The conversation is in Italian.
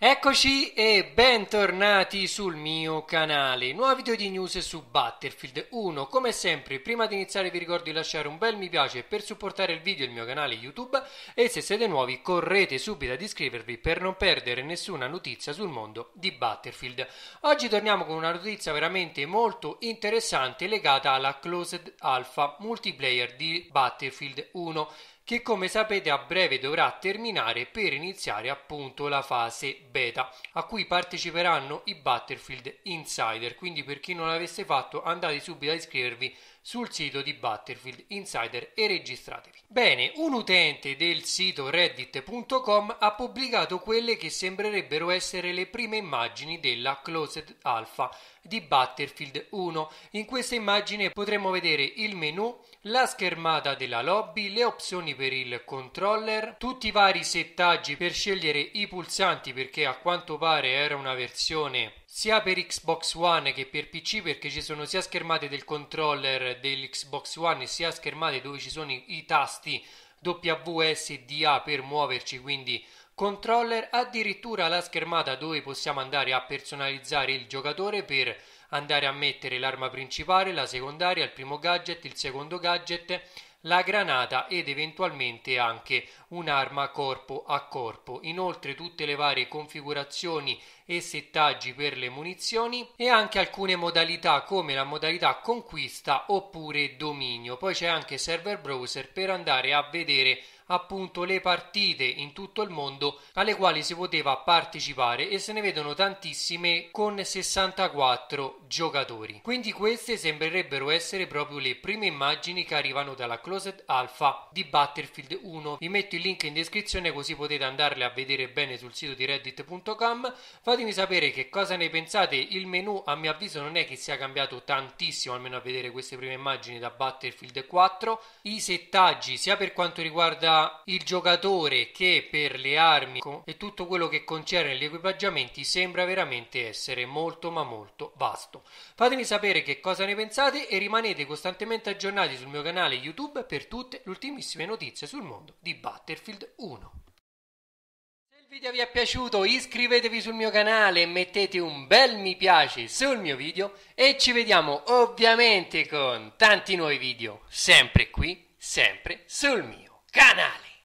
Eccoci e bentornati sul mio canale, nuovo video di news su Battlefield 1. Come sempre, prima di iniziare vi ricordo di lasciare un bel mi piace per supportare il video e il mio canale YouTube e se siete nuovi correte subito ad iscrivervi per non perdere nessuna notizia sul mondo di Battlefield. Oggi torniamo con una notizia veramente molto interessante legata alla Closed Alpha Multiplayer di Battlefield 1 che come sapete a breve dovrà terminare per iniziare appunto la fase beta a cui parteciperanno i Battlefield Insider quindi per chi non l'avesse fatto andate subito a iscrivervi sul sito di Battlefield Insider e registratevi. Bene, un utente del sito reddit.com ha pubblicato quelle che sembrerebbero essere le prime immagini della Closed Alpha di Battlefield 1. In questa immagine potremo vedere il menu, la schermata della lobby, le opzioni per il controller, tutti i vari settaggi per scegliere i pulsanti perché a quanto pare era una versione sia per Xbox One che per PC perché ci sono sia schermate del controller dell'Xbox One sia schermate dove ci sono i, i tasti WSDA per muoverci quindi controller addirittura la schermata dove possiamo andare a personalizzare il giocatore per andare a mettere l'arma principale, la secondaria, il primo gadget, il secondo gadget, la granata ed eventualmente anche un'arma corpo a corpo. Inoltre tutte le varie configurazioni e settaggi per le munizioni e anche alcune modalità come la modalità conquista oppure dominio. Poi c'è anche server browser per andare a vedere appunto le partite in tutto il mondo alle quali si poteva partecipare e se ne vedono tantissime con 64 giocatori. Quindi queste sembrerebbero essere proprio le prime immagini che arrivano dalla Closed Alpha di Battlefield 1. Vi metto il link in descrizione così potete andarle a vedere bene sul sito di reddit.com. Fatemi sapere che cosa ne pensate, il menu a mio avviso non è che sia cambiato tantissimo, almeno a vedere queste prime immagini da Battlefield 4. I settaggi sia per quanto riguarda il giocatore che per le armi e tutto quello che concerne gli equipaggiamenti sembra veramente essere molto ma molto vasto pasto. Fatemi sapere che cosa ne pensate e rimanete costantemente aggiornati sul mio canale YouTube per tutte le ultimissime notizie sul mondo di Battlefield 1. Se il video vi è piaciuto iscrivetevi sul mio canale e mettete un bel mi piace sul mio video e ci vediamo ovviamente con tanti nuovi video, sempre qui, sempre sul mio canale.